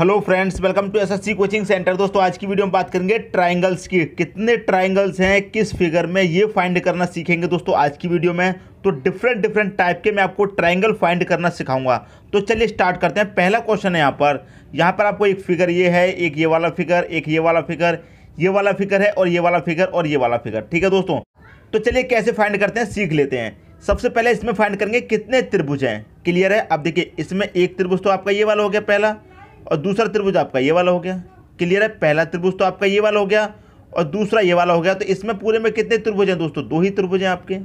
hello friends welcome to SSC coaching centre दोस्तों आज की वीडियो में बात करेंगे ट्रायंगल्स की कितने ट्रायंगल्स हैं किस फिगर में ये फाइंड करना सीखेंगे दोस्तों आज की वीडियो में तो डिफरेंट डिफरेंट टाइप के मैं आपको ट्रायंगल फाइंड करना सिखाऊंगा तो चलिए स्टार्ट करते हैं पहला क्वेश्चन है यहाँ पर यहाँ पर आपको एक फिगर ये है एक ये वाला फिगर एक ये वाला फिगर ये वाला फिगर है और ये वाला फिगर और ये वाला फिगर ठीक है दोस्तों तो चलिए कैसे फाइंड करते हैं सीख लेते हैं सबसे पहले इसमें फाइंड करेंगे कितने त्रिभुज हैं क्लियर है अब देखिए इसमें एक त्रिभुज तो आपका ये वाला हो गया पहला और दूसरा त्रिभुज आपका ये वाला हो गया क्लियर है पहला त्रिभुज तो आपका ये वाला हो गया और दूसरा ये वाला हो गया तो इसमें पूरे में कितने त्रिभुज हैं दोस्तों दो ही त्रिभुज हैं आपके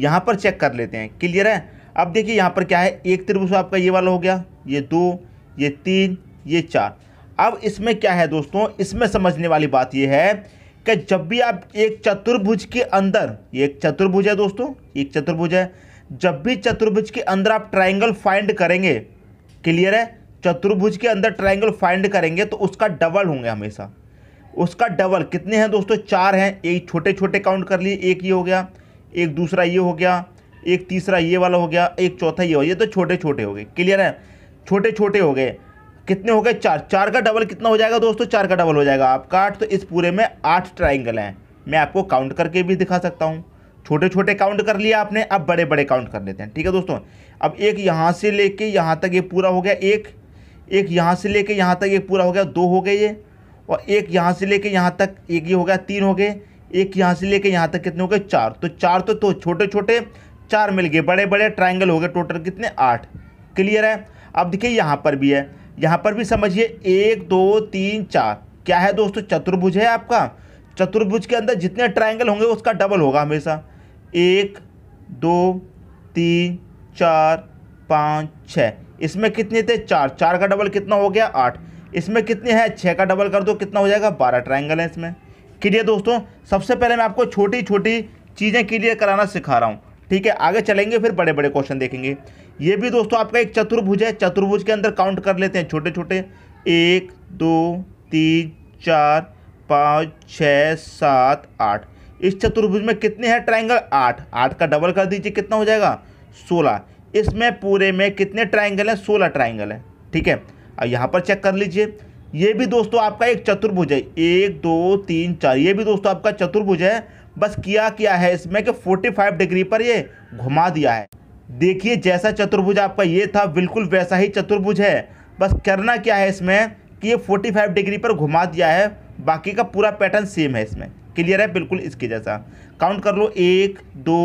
यहाँ पर चेक कर लेते हैं क्लियर है अब देखिए यहाँ पर क्या है एक त्रिभुज आपका ये वाला हो गया ये दो ये तीन ये चार अब इसमें क्या है दोस्तों इसमें समझने वाली बात यह है कि जब भी आप एक चतुर्भुज के अंदर ये एक चतुर्भुज है दोस्तों एक चतुर्भुज है जब भी चतुर्भुज के अंदर आप ट्राइंगल फाइंड करेंगे क्लियर है चतुर्भुज के अंदर ट्राइंगल फाइंड करेंगे तो उसका डबल होंगे हमेशा उसका डबल कितने हैं दोस्तों चार हैं एक छोटे छोटे काउंट कर लिए एक ये हो गया एक दूसरा ये हो गया एक तीसरा ये वाला हो गया एक चौथा ये हो गया तो छोटे छोटे हो गए क्लियर है छोटे छोटे हो गए कितने हो गए चार चार का डबल कितना हो जाएगा दोस्तों चार का डबल हो जाएगा आपका आठ तो इस पूरे में आठ ट्राइंगल हैं मैं आपको काउंट करके भी दिखा सकता हूँ छोटे छोटे काउंट कर लिया आपने अब बड़े बड़े काउंट कर लेते हैं ठीक है दोस्तों अब एक यहाँ से लेके यहाँ तक ये पूरा हो गया एक एक यहाँ से लेके यहाँ तक ये पूरा हो गया दो हो गए ये और एक यहाँ से लेके यहाँ तक एक ये हो गया तीन हो गए एक यहाँ से लेके यहाँ तक कितने हो गए चार तो चार तो तो छोटे छोटे चार मिल गए बड़े बड़े ट्राइंगल हो गए टोटल कितने आठ क्लियर है अब देखिए यहाँ पर भी है यहाँ पर भी समझिए एक दो तीन चार क्या है दोस्तों चतुर्भुज है आपका चतुर्भुज के अंदर जितने ट्राइंगल होंगे उसका डबल होगा हमेशा एक दो तीन चार पाँच छः इसमें कितने थे चार चार का डबल कितना हो गया आठ इसमें कितने हैं छः का डबल कर दो कितना हो जाएगा बारह ट्राइंगल है इसमें क्लियर दोस्तों सबसे पहले मैं आपको छोटी छोटी चीज़ें क्लियर कराना सिखा रहा हूँ ठीक है आगे चलेंगे फिर बड़े बड़े क्वेश्चन देखेंगे ये भी दोस्तों आपका एक चतुर्भुज है चतुर्भुज के अंदर काउंट कर लेते हैं छोटे छोटे एक दो तीन चार पाँच छ सात आठ इस चतुर्भुज में कितने हैं ट्राइंगल आठ आठ का डबल कर दीजिए कितना हो जाएगा सोलह इसमें पूरे में कितने ट्राइंगल हैं सोलह ट्राइंगल हैं ठीक है अब यहाँ पर चेक कर लीजिए ये भी दोस्तों आपका एक चतुर्भुज है एक दो तीन चार ये भी दोस्तों आपका चतुर्भुज है बस किया क्या है इसमें कि 45 डिग्री पर ये घुमा दिया है देखिए जैसा चतुर्भुज आपका ये था बिल्कुल वैसा ही चतुर्भुज है बस करना क्या है इसमें कि ये 45 डिग्री पर घुमा दिया है बाकी का पूरा पैटर्न सेम है इसमें क्लियर है बिल्कुल इसके जैसा काउंट कर लो एक दो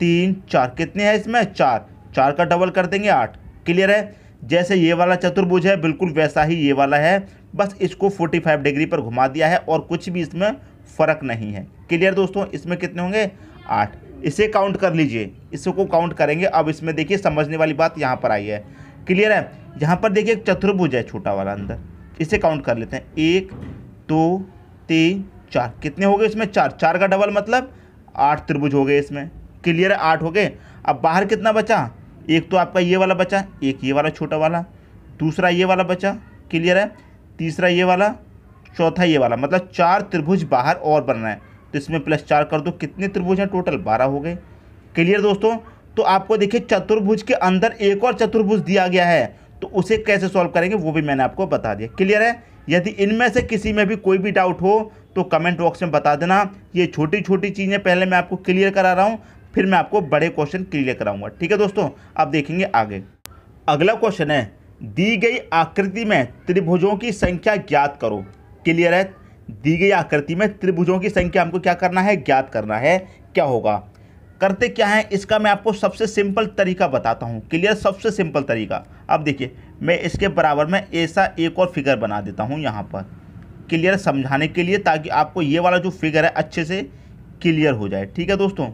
तीन चार कितने हैं इसमें चार चार का डबल कर देंगे आठ क्लियर है जैसे ये वाला चतुर्भुज है बिल्कुल वैसा ही ये वाला है बस इसको 45 डिग्री पर घुमा दिया है और कुछ भी इसमें फ़र्क नहीं है क्लियर दोस्तों इसमें कितने होंगे आठ इसे काउंट कर लीजिए इसको काउंट करेंगे अब इसमें देखिए समझने वाली बात यहाँ पर आई है क्लियर है यहाँ पर देखिए चतुर्भुज है छोटा वाला अंदर इसे काउंट कर लेते हैं एक दो तीन चार कितने हो गए इसमें चार चार का डबल मतलब आठ त्रिभुज हो गए इसमें क्लियर है आठ हो गए अब बाहर कितना बचा एक तो आपका ये वाला बचा एक ये वाला छोटा वाला दूसरा ये वाला बचा क्लियर है तीसरा ये वाला चौथा ये वाला मतलब चार त्रिभुज बाहर और बन रहा है तो इसमें प्लस चार कर दो कितने त्रिभुज हैं टोटल बारह हो गए क्लियर दोस्तों तो आपको देखिए चतुर्भुज के अंदर एक और चतुर्भुज दिया गया है तो उसे कैसे सॉल्व करेंगे वो भी मैंने आपको बता दिया क्लियर है यदि इनमें से किसी में भी कोई भी डाउट हो तो कमेंट बॉक्स में बता देना ये छोटी छोटी चीज़ें पहले मैं आपको क्लियर करा रहा हूँ फिर मैं आपको बड़े क्वेश्चन क्लियर कराऊंगा ठीक है दोस्तों आप देखेंगे आगे अगला क्वेश्चन है दी गई आकृति में त्रिभुजों की संख्या ज्ञात करो क्लियर है दी गई आकृति में त्रिभुजों की संख्या हमको क्या करना है ज्ञात करना है क्या होगा करते क्या है इसका मैं आपको सबसे सिंपल तरीका बताता हूँ क्लियर सबसे सिंपल तरीका अब देखिए मैं इसके बराबर में ऐसा एक और फिगर बना देता हूँ यहाँ पर क्लियर समझाने के लिए ताकि आपको ये वाला जो फिगर है अच्छे से क्लियर हो जाए ठीक है दोस्तों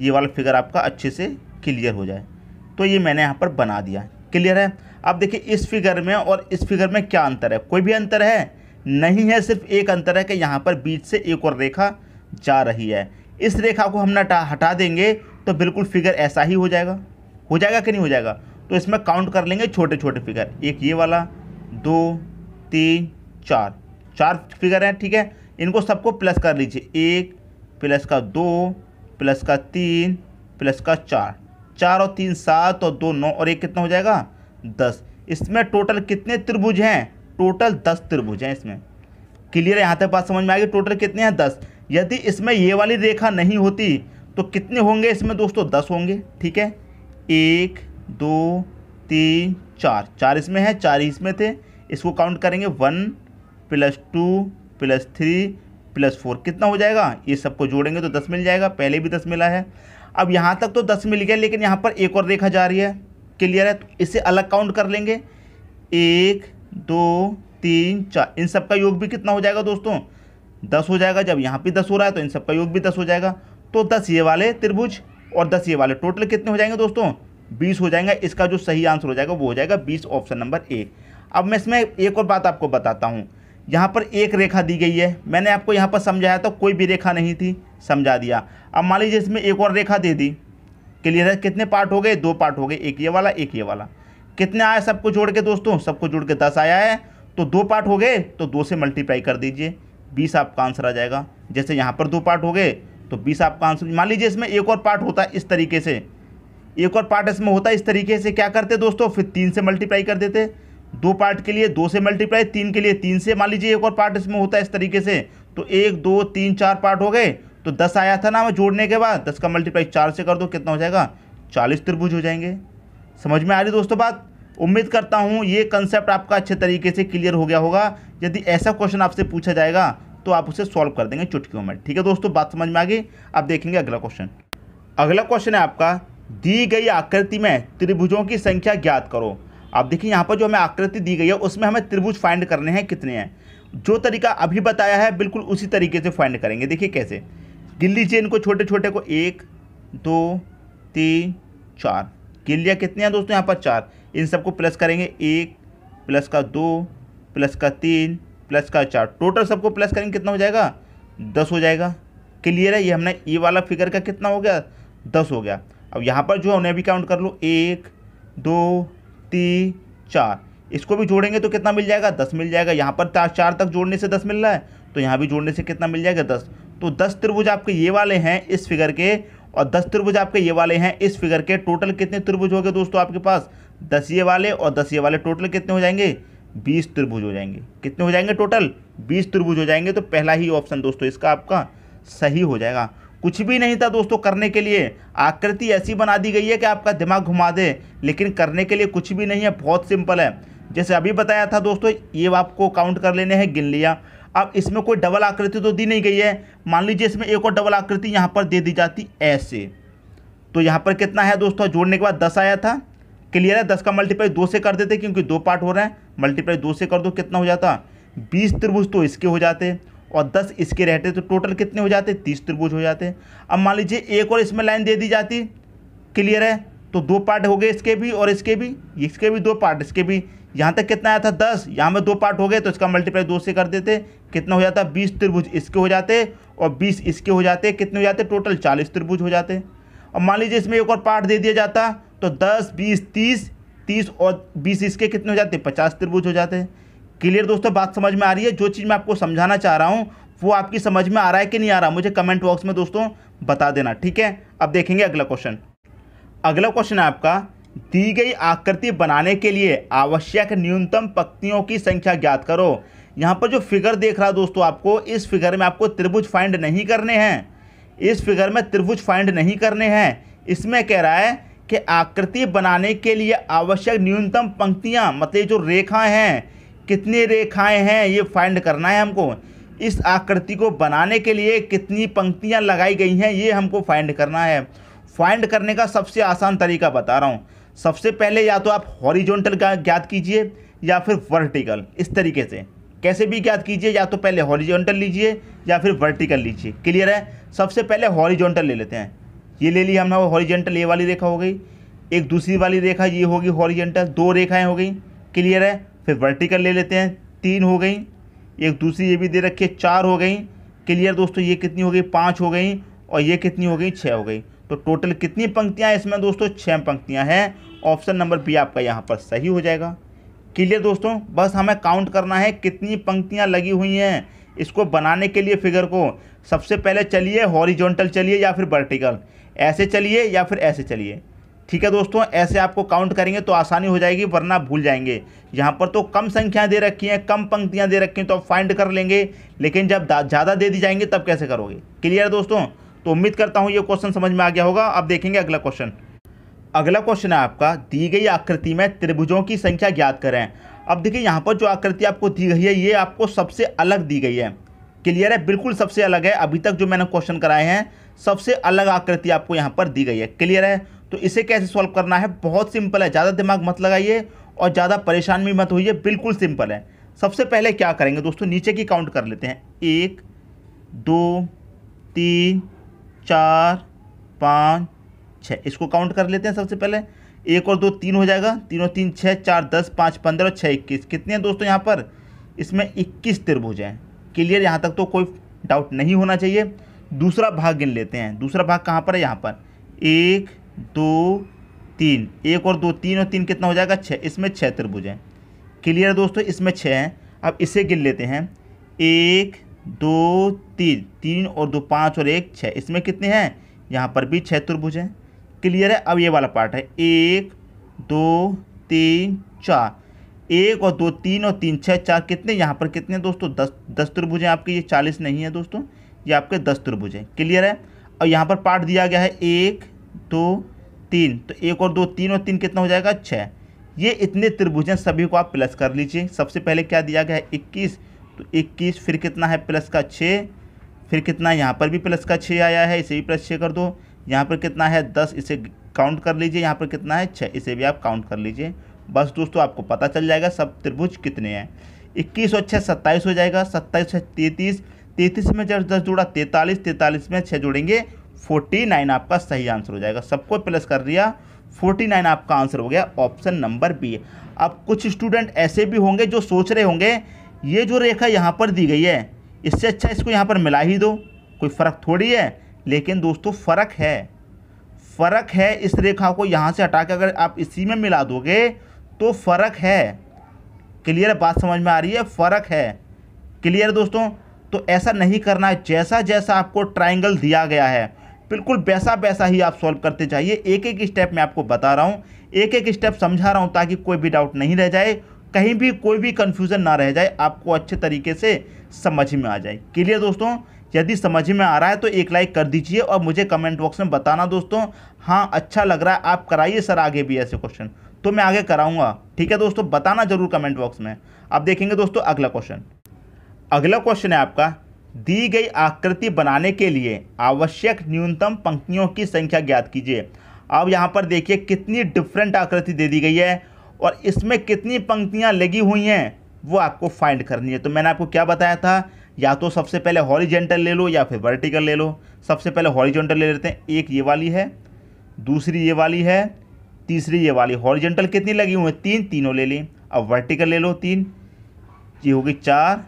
ये वाला फिगर आपका अच्छे से क्लियर हो जाए तो ये मैंने यहाँ पर बना दिया क्लियर है अब देखिए इस फिगर में और इस फिगर में क्या अंतर है कोई भी अंतर है नहीं है सिर्फ एक अंतर है कि यहाँ पर बीच से एक और रेखा जा रही है इस रेखा को हम ना हटा देंगे तो बिल्कुल फिगर ऐसा ही हो जाएगा हो जाएगा कि नहीं हो जाएगा तो इसमें काउंट कर लेंगे छोटे छोटे फिगर एक ये वाला दो तीन चार चार फिगर हैं ठीक है इनको सबको प्लस कर लीजिए एक प्लस का दो प्लस का तीन प्लस का चार चार और तीन सात और दो नौ और एक कितना हो जाएगा दस इसमें टोटल कितने त्रिभुज हैं टोटल दस त्रिभुज हैं इसमें क्लियर है यहाँ तक बात समझ में आएगी टोटल कितने हैं दस यदि इसमें ये वाली रेखा नहीं होती तो कितने होंगे इसमें दोस्तों दस होंगे ठीक है एक दो तीन चार चार इसमें है चार इसमें थे इसको काउंट करेंगे one plus two plus three plus four कितना हो जाएगा ये सबको जोड़ेंगे तो दस मिल जाएगा पहले भी दस मिला है अब यहाँ तक तो दस मिल गया लेकिन यहाँ पर एक और रेखा जा रही है क्लियर है तो इसे अलग काउंट कर लेंगे एक दो तीन चार इन सब का योग भी कितना हो जाएगा दोस्तों दस हो जाएगा जब यहाँ पे दस हो रहा है तो इन सब का योग भी दस हो जाएगा तो दस ये वाले त्रिभुज और दस ये वाले टोटल कितने हो जाएंगे दोस्तों बीस हो जाएंगे इसका जो सही आंसर हो जाएगा वो हो जाएगा बीस ऑप्शन नंबर ए अब मैं इसमें एक और बात आपको बताता हूँ यहाँ पर एक रेखा दी गई है मैंने आपको यहाँ पर समझाया तो कोई भी रेखा नहीं थी समझा दिया अब मान लीजिए इसमें एक और रेखा दे दी क्लियर है कितने पार्ट हो गए दो पार्ट हो गए एक ये वाला एक ये वाला कितने आया सबको जोड़ के दोस्तों सबको जोड़ के दस आया है तो दो पार्ट हो गए तो दो से मल्टीप्लाई कर दीजिए बीस आपका आंसर आ जाएगा जैसे यहाँ पर दो पार्ट हो गए तो बीस आपका आंसर मान लीजिए इसमें एक और पार्ट होता है इस तरीके से एक और पार्ट इसमें होता है इस तरीके से क्या करते दोस्तों फिर तीन से मल्टीप्लाई कर देते दो पार्ट के लिए दो से मल्टीप्लाई तीन के लिए तीन से मान लीजिए एक और पार्ट इसमें होता है इस तरीके से तो एक दो तीन चार पार्ट हो गए तो दस आया था ना जोड़ने के बाद दस का मल्टीप्लाई चार से कर दो कितना हो जाएगा चालीस त्रिभुज हो जाएंगे समझ में आ रही दोस्तों बात उम्मीद करता हूँ ये कंसेप्ट आपका अच्छे तरीके से क्लियर हो गया होगा यदि ऐसा क्वेश्चन आपसे पूछा जाएगा तो आप उसे सॉल्व कर देंगे चुटकियों में ठीक है दोस्तों बात समझ में आ गई आप देखेंगे अगला क्वेश्चन अगला क्वेश्चन है आपका दी गई आकृति में त्रिभुजों की संख्या ज्ञात करो आप देखिए यहाँ पर जो हमें आकृति दी गई है उसमें हमें त्रिभुज फाइंड करने हैं कितने हैं जो तरीका अभी बताया है बिल्कुल उसी तरीके से फाइंड करेंगे देखिए कैसे गिल्ली चेन को छोटे छोटे को एक दो तीन चार गिल्लियाँ कितने हैं दोस्तों यहाँ पर चार इन सबको प्लस करेंगे एक प्लस का दो प्लस का तीन प्लस का चार टोटल सबको प्लस करेंगे कितना हो जाएगा दस हो जाएगा क्लियर है ये हमने ये वाला फिगर का कितना हो गया दस हो गया अब यहाँ पर जो है उन्हें भी काउंट कर लो एक दो ती चार इसको भी जोड़ेंगे तो कितना मिल जाएगा दस मिल जाएगा यहाँ पर चार तक जोड़ने से दस मिल रहा है तो यहाँ भी जोड़ने से कितना मिल जाएगा दस तो दस त्रिभुज आपके ये वाले हैं इस फिगर के और दस त्रिभुज आपके ये वाले हैं इस फिगर के टोटल कितने त्रिभुज हो गए दोस्तों आपके पास दस ये वाले और दस ये वाले टोटल कितने हो जाएंगे बीस त्रिभुज हो जाएंगे कितने हो जाएंगे टोटल बीस त्रिभुज हो जाएंगे तो पहला ही ऑप्शन दोस्तों इसका आपका सही हो जाएगा कुछ भी नहीं था दोस्तों करने के लिए आकृति ऐसी बना दी गई है कि आपका दिमाग घुमा दे लेकिन करने के लिए कुछ भी नहीं है बहुत सिंपल है जैसे अभी बताया था दोस्तों ये आपको काउंट कर लेने हैं गिन लिया अब इसमें कोई डबल आकृति तो दी नहीं गई है मान लीजिए इसमें एक और डबल आकृति यहाँ पर दे दी जाती ऐसे तो यहाँ पर कितना है दोस्तों जोड़ने के बाद दस आया था क्लियर है दस का मल्टीप्लाई दो से कर देते क्योंकि दो पार्ट हो रहे हैं मल्टीप्लाई दो से कर दो कितना हो जाता बीस त्रिभुज तो इसके हो जाते और दस इसके रहते तो टोटल कितने हो जाते तीस त्रिभुज हो जाते अब मान लीजिए एक और इसमें लाइन दे दी जाती क्लियर है तो दो पार्ट हो गए इसके भी और इसके भी इसके भी दो पार्ट इसके भी यहाँ तक कितना आया था दस यहाँ में दो पार्ट हो गए तो इसका मल्टीप्लाई दो से कर देते कितना हो जाता बीस त्रिभुज इसके हो जाते और बीस इसके हो जाते कितने हो जाते टोटल चालीस त्रिभुज हो जाते और मान लीजिए इसमें एक और पार्ट दे दिया जाता तो दस बीस तीस तीस और बीस इसके कितने हो जाते पचास त्रिभुज हो जाते क्लियर दोस्तों बात समझ में आ रही है जो चीज़ मैं आपको समझाना चाह रहा हूँ वो आपकी समझ में आ रहा है कि नहीं आ रहा मुझे कमेंट बॉक्स में दोस्तों बता देना ठीक है अब देखेंगे अगला क्वेश्चन अगला क्वेश्चन है आपका दी गई आकृति बनाने के लिए आवश्यक न्यूनतम पक्तियों की संख्या ज्ञात करो यहाँ पर जो फिगर देख रहा दोस्तों आपको इस फिगर में आपको त्रिभुज फाइंड नहीं करने हैं इस फिगर में त्रिभुज फाइंड नहीं करने हैं इसमें कह रहा है कि आकृति बनाने के लिए आवश्यक न्यूनतम पंक्तियाँ मतलब जो रेखाएँ हैं कितनी रेखाएं हैं ये फाइंड करना है हमको इस आकृति को बनाने के लिए कितनी पंक्तियां लगाई गई हैं ये हमको फाइंड करना है फाइंड करने का सबसे आसान तरीका बता रहा हूँ सबसे पहले या तो आप हॉरिजॉन्टल ज्ञात कीजिए या फिर वर्टिकल इस तरीके से कैसे भी ज्ञात कीजिए या तो पहले हॉरीजोंटल लीजिए या फिर वर्टिकल लीजिए क्लियर है सबसे पहले हॉरिजोनटल ले लेते हैं ये ले ली हमने वो हॉरीजेंटल ये वाली रेखा हो गई एक दूसरी वाली रेखा ये होगी हॉरीजेंटल दो रेखाएं हो गई क्लियर है फिर वर्टिकल ले लेते हैं तीन हो गई एक दूसरी ये भी दे रखी है चार हो गई क्लियर दोस्तों ये कितनी हो गई पाँच हो गई और ये कितनी हो गई छः हो गई तो टोटल कितनी पंक्तियाँ इसमें दोस्तों छः पंक्तियाँ हैं ऑप्शन नंबर बी आपका यहाँ पर सही हो जाएगा क्लियर दोस्तों बस हमें काउंट करना है कितनी पंक्तियाँ लगी हुई हैं इसको बनाने के लिए फिगर को सबसे पहले चलिए हॉरिजॉन्टल चलिए या फिर वर्टिकल ऐसे चलिए या फिर ऐसे चलिए ठीक है दोस्तों ऐसे आपको काउंट करेंगे तो आसानी हो जाएगी वरना भूल जाएंगे यहाँ पर तो कम संख्याएं दे रखी हैं कम पंक्तियाँ दे रखी हैं तो आप फाइंड कर लेंगे लेकिन जब ज़्यादा दे दी जाएंगे तब कैसे करोगे क्लियर दोस्तों तो उम्मीद करता हूँ ये क्वेश्चन समझ में आ गया होगा अब देखेंगे अगला क्वेश्चन अगला क्वेश्चन है आपका दी गई आकृति में त्रिभुजों की संख्या ज्ञात करें अब देखिए यहाँ पर जो आकृति आपको दी गई है ये आपको सबसे अलग दी गई है क्लियर है बिल्कुल सबसे अलग है अभी तक जो मैंने क्वेश्चन कराए हैं सबसे अलग आकृति आपको यहाँ पर दी गई है क्लियर है तो इसे कैसे सॉल्व करना है बहुत सिंपल है ज़्यादा दिमाग मत लगाइए और ज़्यादा परेशान भी मत होइए बिल्कुल सिंपल है सबसे पहले क्या करेंगे दोस्तों नीचे की काउंट कर लेते हैं एक दो तीन चार पाँच छः इसको काउंट कर लेते हैं सबसे पहले एक और दो तीन हो जाएगा तीन और तीन छः चार दस पाँच पंद्रह और छः इक्कीस कितने हैं दोस्तों यहाँ पर इसमें इक्कीस त्रिभुज हैं क्लियर यहाँ तक तो कोई डाउट नहीं होना चाहिए दूसरा भाग गिन लेते हैं दूसरा भाग कहाँ पर है यहाँ पर एक दो तीन एक और दो तीन और तीन कितना हो जाएगा छः इसमें छः त्रिभुज हैं क्लियर दोस्तों इसमें छः हैं अब इसे गिन लेते हैं एक दो तीन तीन और दो पाँच और एक छः इसमें कितने हैं यहाँ पर भी छः त्रिभुज हैं क्लियर है अब ये वाला पार्ट है एक दो तीन चार एक और दो तीन और तीन छः चार कितने यहाँ पर कितने दोस्तों दस दस त्रिभुज हैं आपके ये चालीस नहीं है दोस्तों ये आपके दस त्रिभुज हैं क्लियर है और यहाँ पर पार्ट दिया गया है एक दो तीन तो एक और दो तीन और तीन कितना हो जाएगा छः ये इतने त्रिभुज हैं सभी को आप प्लस कर लीजिए सबसे पहले क्या दिया गया है इक्कीस तो इक्कीस फिर कितना है प्लस का छः फिर कितना है यहाँ पर भी प्लस का छः आया है इसे भी प्लस छः कर दो यहाँ पर कितना है दस इसे काउंट कर लीजिए यहाँ पर कितना है छः इसे भी आप काउंट कर लीजिए बस दोस्तों आपको पता चल जाएगा सब त्रिभुज कितने हैं इक्कीस और छः सत्ताईस हो जाएगा सत्ताईस छः तैंतीस तैंतीस में जब दस जोड़ा तैंतालीस तैंतालीस में छः जोड़ेंगे फोर्टी नाइन आपका सही आंसर हो जाएगा सबको प्लस कर दिया फोर्टी नाइन आपका आंसर हो गया ऑप्शन नंबर बी अब कुछ स्टूडेंट ऐसे भी होंगे जो सोच रहे होंगे ये जो रेखा यहाँ पर दी गई है इससे अच्छा इसको यहाँ पर मिला ही दो कोई फ़र्क थोड़ी है लेकिन दोस्तों फ़र्क है फ़र्क है इस रेखा को यहाँ से हटा के अगर आप इसी में मिला दोगे तो फ़र्क है क्लियर बात समझ में आ रही है फ़र्क है क्लियर दोस्तों तो ऐसा नहीं करना है जैसा जैसा आपको ट्राइंगल दिया गया है बिल्कुल वैसा वैसा ही आप सॉल्व करते जाइए एक एक स्टेप मैं आपको बता रहा हूँ एक एक स्टेप समझा रहा हूँ ताकि कोई भी डाउट नहीं रह जाए कहीं भी कोई भी कन्फ्यूज़न ना रह जाए आपको अच्छे तरीके से समझ में आ जाए क्लियर दोस्तों यदि समझ में आ रहा है तो एक लाइक कर दीजिए और मुझे कमेंट बॉक्स में बताना दोस्तों हाँ अच्छा लग रहा है आप कराइए सर आगे भी ऐसे क्वेश्चन तो मैं आगे कराऊंगा ठीक है दोस्तों बताना जरूर कमेंट बॉक्स में आप देखेंगे दोस्तों अगला क्वेश्चन अगला क्वेश्चन है आपका दी गई आकृति बनाने के लिए आवश्यक न्यूनतम पंक्तियों की संख्या ज्ञात कीजिए अब यहाँ पर देखिए कितनी डिफरेंट आकृति दे दी गई है और इसमें कितनी पंक्तियाँ लगी हुई हैं वो आपको फाइंड करनी है तो मैंने आपको क्या बताया था या तो सबसे पहले हॉरिजेंटल ले लो या फिर वर्टिकल ले लो सबसे पहले हॉरिजेंटल ले लेते हैं एक ये वाली है दूसरी ये वाली है तीसरी ये वाली हॉरिजेंटल कितनी लगी हुई है तीन तीनों ले लें अब वर्टिकल ले लो तीन ये होगी चार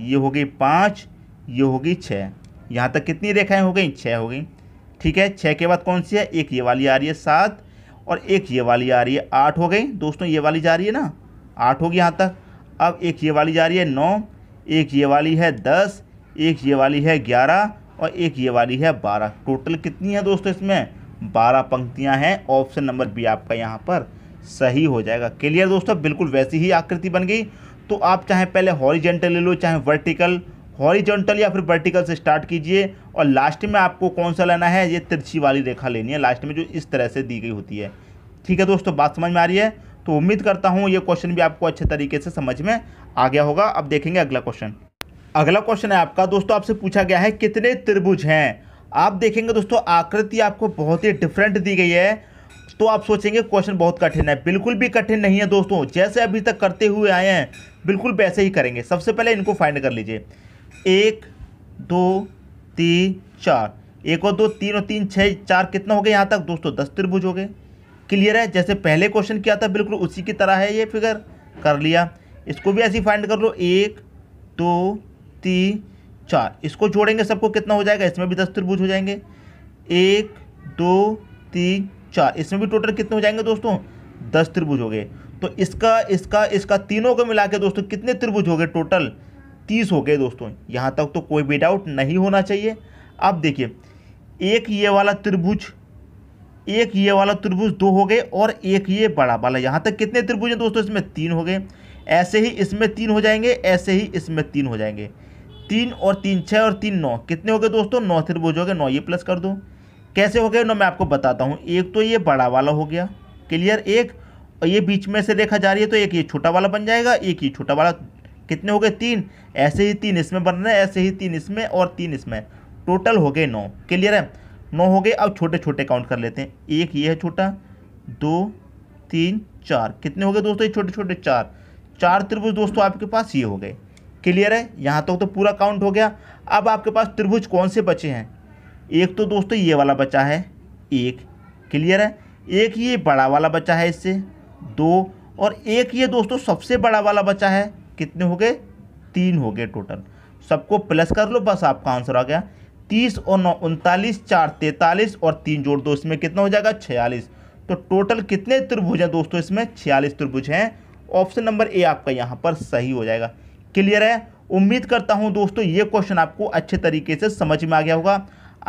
ये होगी पाँच ये होगी छः यहाँ तक कितनी रेखाएं हो गई छः हो गई ठीक है छः के बाद कौन सी है एक ये वाली आ रही है सात और एक ये वाली आ रही है आठ हो गई दोस्तों ये वाली जा रही है ना आठ होगी यहाँ तक अब एक ये वाली जा रही है नौ एक ये वाली है दस एक ये वाली है ग्यारह और एक ये वाली है बारह टोटल कितनी है दोस्तों इसमें बारह पंक्तियाँ हैं ऑप्शन नंबर बी आपका यहाँ पर सही हो जाएगा क्लियर दोस्तों बिल्कुल वैसी ही आकृति बन गई तो आप चाहे पहले हॉरिजेंटल ले लो चाहे वर्टिकल हॉरिजॉन्टल या फिर वर्टिकल से स्टार्ट कीजिए और लास्ट में आपको कौन सा लेना है ये तिरछी वाली रेखा लेनी है लास्ट में जो इस तरह से दी गई होती है ठीक है दोस्तों बात समझ में आ रही है तो उम्मीद करता हूँ ये क्वेश्चन भी आपको अच्छे तरीके से समझ में आ गया होगा अब देखेंगे अगला क्वेश्चन अगला क्वेश्चन है आपका दोस्तों आपसे पूछा गया है कितने त्रिभुज हैं आप देखेंगे दोस्तों आकृति आपको बहुत ही डिफरेंट दी गई है तो आप सोचेंगे क्वेश्चन बहुत कठिन है बिल्कुल भी कठिन नहीं है दोस्तों जैसे अभी तक करते हुए आए हैं बिल्कुल वैसे ही करेंगे सबसे पहले इनको फाइंड कर लीजिए एक दो तीन चार एक और दो तीन और तीन छः चार कितना हो गया यहाँ तक दोस्तों दस त्रिभुज हो गए क्लियर है जैसे पहले क्वेश्चन किया था बिल्कुल उसी की तरह है ये फिगर कर लिया इसको भी ऐसे फाइंड कर लो एक दो तीन चार इसको जोड़ेंगे सबको कितना हो जाएगा इसमें भी दस त्रिभुज हो जाएंगे एक दो तीन चार इसमें भी टोटल कितने हो जाएंगे दोस्तों दस त्रिभुज हो गए तो इसका इसका इसका तीनों को मिला के दोस्तों कितने त्रिभुज हो गए टोटल तीस हो गए दोस्तों यहाँ तक तो कोई भी डाउट नहीं होना चाहिए अब देखिए एक ये वाला त्रिभुज एक ये वाला त्रिभुज दो हो गए और एक ये बड़ा वाला यहाँ तक कितने त्रिभुज हैं दोस्तों इसमें तीन हो गए ऐसे ही इसमें तीन हो जाएंगे ऐसे ही इसमें तीन हो जाएंगे तीन और तीन छः और तीन नौ कितने हो गए दोस्तों नौ त्रिभुज हो गए नौ ये प्लस कर दो कैसे हो गए नौ मैं आपको बताता हूँ एक तो ये बड़ा वाला हो गया क्लियर एक और ये बीच में से देखा जा रही है तो एक ये छोटा वाला बन जाएगा एक ये छोटा वाला कितने हो गए तीन ऐसे ही तीन इसमें बन रहे हैं ऐसे ही तीन इसमें और तीन इसमें टोटल हो गए नौ क्लियर है नौ हो गए अब छोटे छोटे काउंट कर लेते हैं एक ये है छोटा दो तीन चार कितने हो गए दोस्तों ये छोटे छोटे चार चार त्रिभुज दोस्तों आपके पास ये हो गए क्लियर है यहाँ तक तो, तो पूरा काउंट हो गया अब आपके पास त्रिभुज कौन से बचे हैं एक तो दोस्तों ये वाला बचा है एक क्लियर है एक ये बड़ा वाला बचा है इससे दो और एक ये दोस्तों सबसे बड़ा वाला बचा है कितने हो गए तीन हो गए टोटल सबको प्लस कर लो बस आपका आंसर आ गया तीस और नौ उनतालीस चार तैंतालीस और तीन जोड़ दो इसमें कितना हो जाएगा छियालीस तो टोटल कितने त्रिभुज हैं दोस्तों इसमें छियालीस त्रिभुज हैं ऑप्शन नंबर ए आपका यहाँ पर सही हो जाएगा क्लियर है उम्मीद करता हूँ दोस्तों ये क्वेश्चन आपको अच्छे तरीके से समझ में आ गया होगा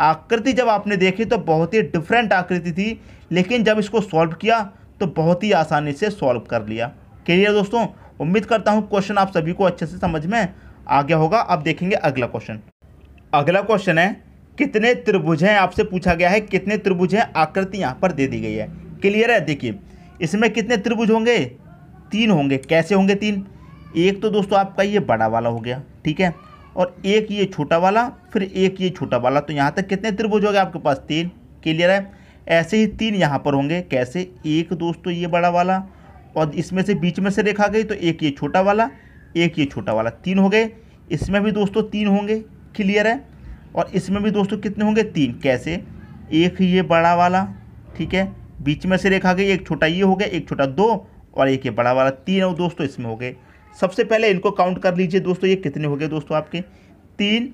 आकृति जब आपने देखी तो बहुत ही डिफरेंट आकृति थी लेकिन जब इसको सॉल्व किया तो बहुत ही आसानी से सॉल्व कर लिया क्लियर दोस्तों उम्मीद करता हूँ क्वेश्चन आप सभी को अच्छे से समझ में आ गया होगा अब देखेंगे अगला क्वेश्चन अगला क्वेश्चन है कितने त्रिभुज हैं आपसे पूछा गया है कितने त्रिभुज हैं आकृति यहाँ पर दे दी गई है क्लियर है देखिए इसमें कितने त्रिभुज होंगे तीन होंगे कैसे होंगे तीन एक तो दोस्तों आपका ये बड़ा वाला हो गया ठीक है और एक ये छोटा वाला फिर एक ये छोटा वाला तो यहाँ तक कितने त्रिभुज हो गए आपके पास तीन क्लियर है ऐसे ही तीन यहाँ पर होंगे कैसे एक दोस्तों ये बड़ा वाला और इसमें से बीच में से रेखा गई तो एक ये छोटा वाला एक ये छोटा वाला तीन हो गए इसमें भी दोस्तों तीन होंगे क्लियर है और इसमें भी दोस्तों कितने होंगे तीन कैसे एक ये बड़ा वाला ठीक है बीच में से रेखा गई एक छोटा ये हो गया एक छोटा दो और एक ये बड़ा वाला तीन और दोस्तों इसमें हो गए सबसे पहले इनको काउंट कर लीजिए दोस्तों ये कितने हो गए दोस्तों आपके तीन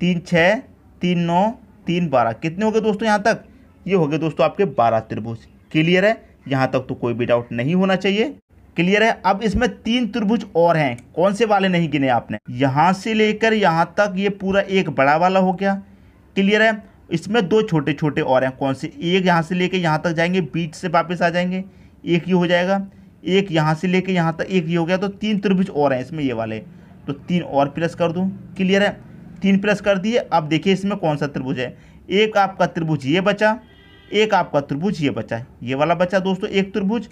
तीन छः तीन नौ तीन बारह कितने हो गए दोस्तों यहाँ तक ये हो गए दोस्तों आपके बारह त्रिभुज क्लियर है यहाँ तक तो कोई भी डाउट नहीं होना चाहिए क्लियर है अब इसमें तीन त्रिभुज और हैं कौन से वाले नहीं गिने आपने यहाँ से लेकर यहाँ तक ये पूरा एक बड़ा वाला हो गया क्लियर है इसमें दो छोटे छोटे और हैं कौन से एक यहाँ से लेकर यहाँ तक जाएंगे बीच से वापस आ जाएंगे एक ही हो जाएगा एक यहाँ से लेकर यहाँ तक एक ये हो गया तो तीन त्रिभुज और हैं इसमें ये वाले तो तीन और प्लस कर दूँ क्लियर है तीन प्लस कर दिए अब देखिए इसमें कौन सा त्रिभुज है एक आपका त्रिभुज ये बचा एक आपका त्रिभुज ये बचा ये वाला बचा दोस्तों एक त्रिभुज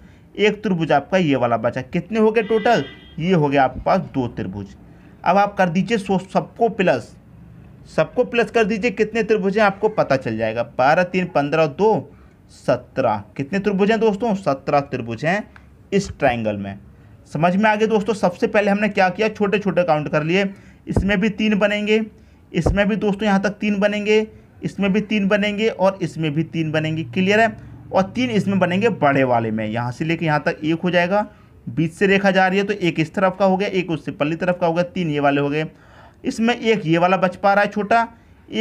एक त्रिभुज आपका ये वाला बचा कितने हो गए टोटल ये हो गया आपके पास दो त्रिभुज अब आप कर दीजिए सो सबको प्लस सबको प्लस कर दीजिए कितने त्रिभुज हैं आपको पता चल जाएगा बारह तीन पंद्रह दो सत्रह कितने त्रिभुज हैं दोस्तों सत्रह त्रिभुज हैं इस ट्राइंगल में समझ में आ गए दोस्तों सबसे पहले हमने क्या किया छोटे छोटे काउंट कर लिए इसमें भी तीन बनेंगे इसमें भी दोस्तों यहाँ तक तीन बनेंगे इसमें भी तीन बनेंगे और इसमें भी तीन बनेंगे क्लियर है और तीन इसमें बनेंगे बड़े वाले में यहाँ से लेके यहाँ तक एक हो जाएगा बीच से रेखा जा रही है तो एक इस तरफ का हो गया एक उससे पल्ली तरफ का हो गया तीन ये वाले हो गए इसमें एक ये वाला बच पा रहा है छोटा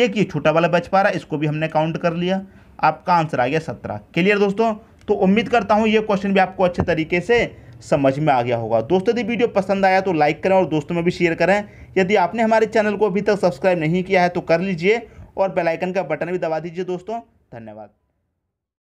एक ये छोटा वाला बच पा रहा है इसको भी हमने काउंट कर लिया आपका आंसर आ गया सत्रह क्लियर दोस्तों तो उम्मीद करता हूँ ये क्वेश्चन भी आपको अच्छे तरीके से समझ में आ गया होगा दोस्तों यदि वीडियो पसंद आया तो लाइक करें और दोस्तों में भी शेयर करें यदि आपने हमारे चैनल को अभी तक सब्सक्राइब नहीं किया है तो कर लीजिए और बेलाइकन का बटन भी दबा दीजिए दोस्तों धन्यवाद